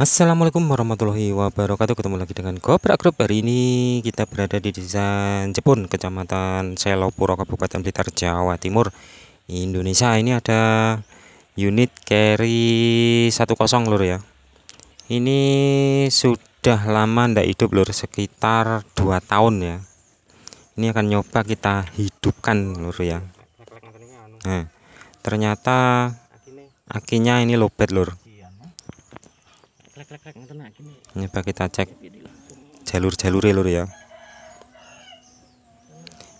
Assalamualaikum warahmatullahi wabarakatuh Ketemu lagi dengan Goprak Group Hari ini kita berada di desa Jepun Kecamatan Selopuro Kabupaten Blitar Jawa Timur Indonesia Ini ada unit carry 10 lur ya Ini sudah lama ndak hidup lur Sekitar 2 tahun ya Ini akan nyoba kita hidupkan lur ya Nah ternyata akinya ini lobet lur ini pak kita cek jalur jalur lur ya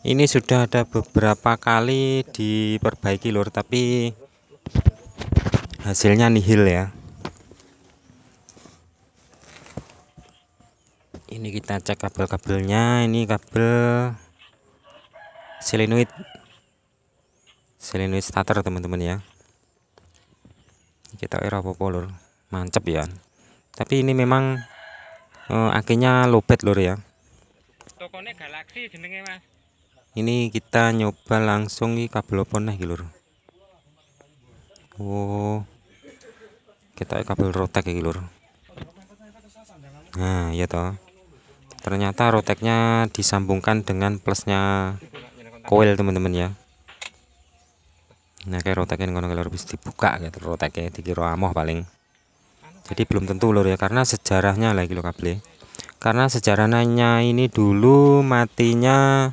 ini sudah ada beberapa kali diperbaiki lur tapi hasilnya nihil ya ini kita cek kabel-kabelnya ini kabel selenoid selenoid starter teman-teman ya kita era popolor mancep ya tapi ini memang uh, eh, akhirnya lopet lor ya tokonya galaksi jenenge mas ini kita nyoba langsung i kabel apa nih lor oh kita kabel rotek ya lor nah iya toh ternyata roteknya disambungkan dengan plusnya coil teman-teman ya nah kayak roteknya ngono lor bisa dibuka gitu roteknya dikira amoh paling jadi belum tentu lur ya karena sejarahnya lagi lo kabel karena sejarahnya ini dulu matinya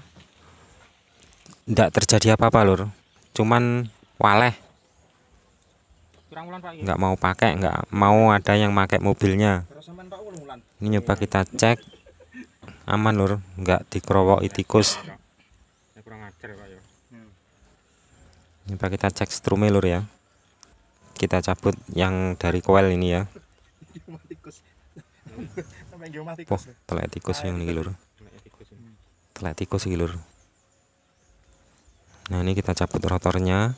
tidak terjadi apa-apa lur cuman waleh nggak mau pakai nggak mau ada yang pakai mobilnya ini nyoba kita cek aman lur nggak dikerowoki tikus ya, ya nyoba ya, kita cek strume lur ya kita cabut yang dari koel ini ya tikus sampai tikus oh, telek tikus yang ini lur telek tikus ini lur nah ini kita cabut rotornya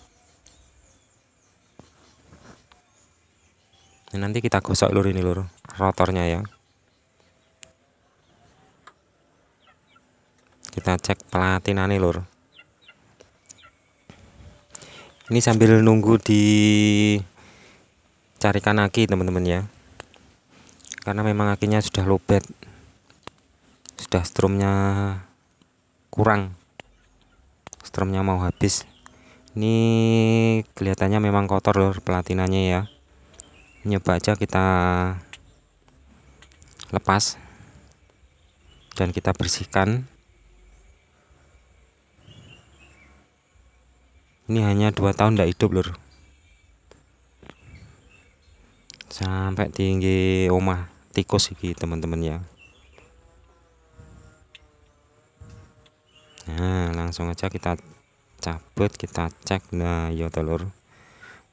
nah, nanti kita gosok lur ini lur rotornya ya kita cek nih lur ini sambil nunggu di carikan aki teman-teman ya karena memang akinya sudah lobet sudah strumnya kurang strumnya mau habis ini kelihatannya memang kotor loh pelatinanya ya nyoba aja kita lepas dan kita bersihkan ini hanya dua tahun tidak hidup lur sampai tinggi rumah tikus iki teman-teman ya nah langsung aja kita cabut kita cek nah ya telur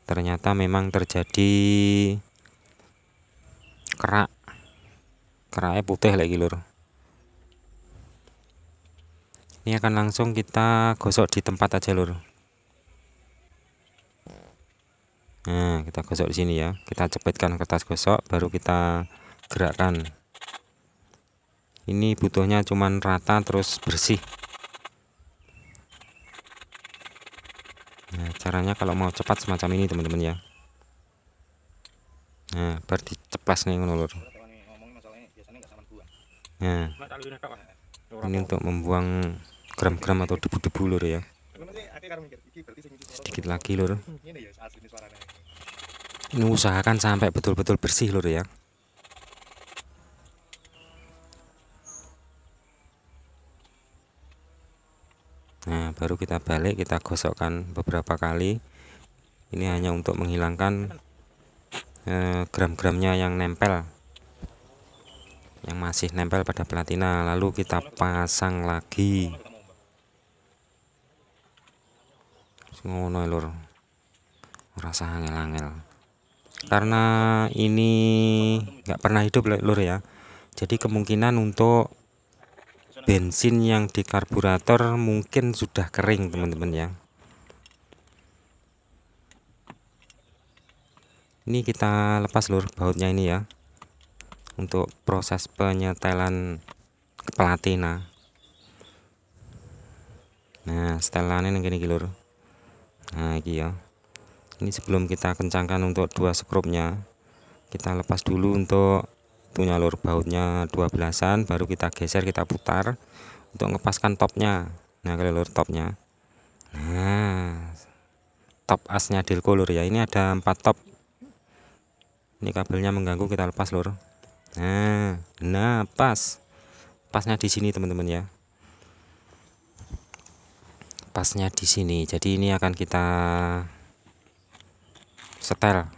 ternyata memang terjadi kerak keraknya putih lagi lur ini akan langsung kita gosok di tempat aja lur nah kita gosok di sini ya kita cepetkan kertas gosok baru kita gerakan ini butuhnya cuman rata terus bersih nah caranya kalau mau cepat semacam ini teman-teman ya nah berarti ceplas nih nolur. nah ini untuk membuang gram-gram atau debu-debu lur ya sedikit lagi lur ini usahakan sampai betul-betul bersih lur ya nah baru kita balik kita gosokkan beberapa kali ini hanya untuk menghilangkan eh, gram-gramnya yang nempel yang masih nempel pada platina lalu kita pasang lagi ngono lur rasa angel-angel karena ini nggak pernah hidup lur ya jadi kemungkinan untuk bensin yang di karburator mungkin sudah kering teman-teman ya ini kita lepas lur bautnya ini ya untuk proses penyetelan platina nah setelannya yang gini lur nah ini ya ini sebelum kita kencangkan untuk dua skrupnya kita lepas dulu untuk punya lur bautnya 12an baru kita geser kita putar untuk ngepaskan topnya nah kalau lur topnya nah top asnya Delco lur ya ini ada empat top ini kabelnya mengganggu kita lepas lur nah nah pas pasnya di sini teman-teman ya pasnya di sini jadi ini akan kita setel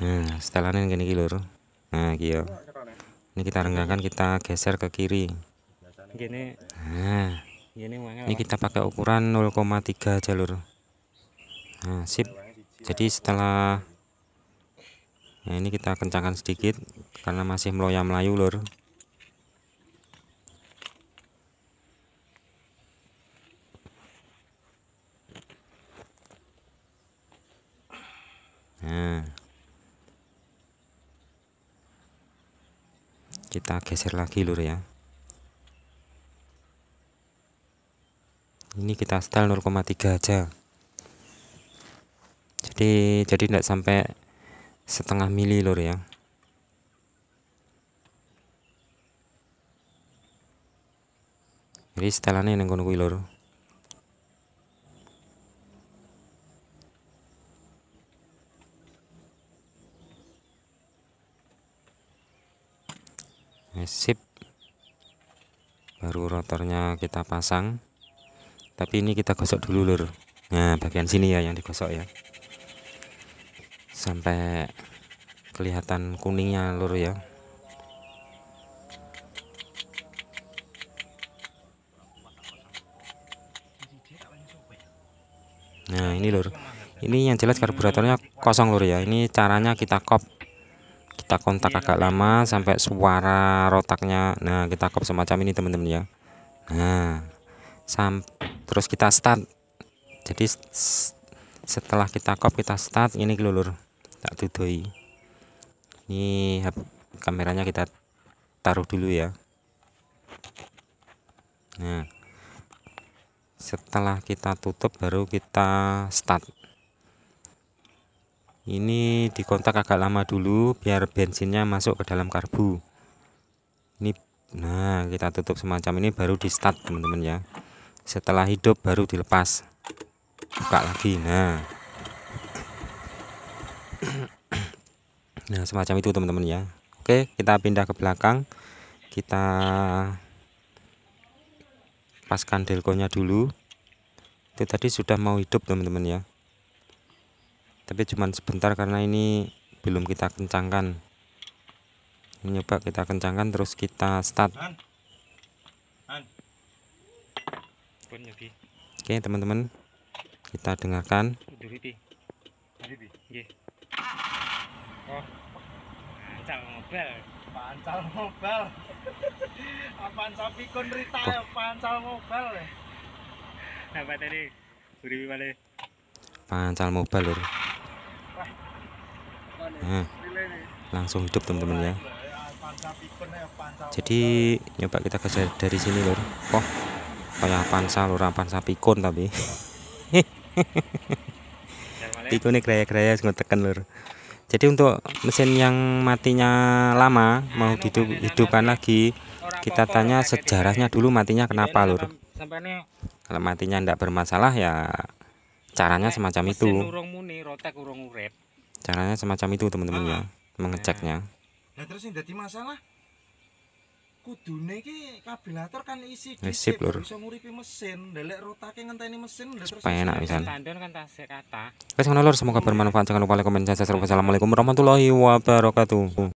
nah setelan setelannya gini lur nah kio iya. ini kita renggangkan kita geser ke kiri gini nah ini kita pakai ukuran 0,3 jalur nah sip jadi setelah nah ini kita kencangkan sedikit karena masih meloyang melayu lor nah kita geser lagi lur ya ini kita setel 0,3 aja jadi jadi tidak sampai setengah mili lur ya jadi setelannya yang gunung lur sip baru rotornya kita pasang tapi ini kita gosok dulu lur nah bagian sini ya yang digosok ya sampai kelihatan kuningnya lur ya nah ini lur ini yang jelas karburatornya kosong lur ya ini caranya kita kop kita kontak iya, agak lama sampai suara rotaknya nah kita kop semacam ini teman-teman ya nah sam terus kita start jadi setelah kita kop kita start ini kelulur tak tutui ini kameranya kita taruh dulu ya nah setelah kita tutup baru kita start ini dikontak agak lama dulu biar bensinnya masuk ke dalam karbu ini nah kita tutup semacam ini baru di start teman-teman ya setelah hidup baru dilepas buka lagi nah nah semacam itu teman-teman ya oke kita pindah ke belakang kita paskan delkonya dulu itu tadi sudah mau hidup teman-teman ya tapi cuma sebentar karena ini belum kita kencangkan mencoba kita kencangkan terus kita start oke teman-teman kita dengarkan oh. pancal mobil pancal mobil apa sapi rita ya pancal mobil ya? apa tadi guripi balik pancal mobil nah, langsung hidup teman-teman ya jadi nyoba kita kerja dari sini lor oh kayak pansa lor pansa pikun tapi pikunnya kraya kraya tekan lor jadi untuk mesin yang matinya lama mau hidup hidupkan lagi kita tanya sejarahnya dulu matinya kenapa lor kalau matinya tidak bermasalah ya caranya semacam itu caranya semacam itu teman-teman ya ah. mengeceknya nah terus yang jadi masalah kudune iki kabilator kan isi gisip lur iso nguripi mesin delek rotake ngenteni mesin terus penak pisan kandon kan tasih semoga bermanfaat jangan lupa like komen share assalamualaikum warahmatullahi wabarakatuh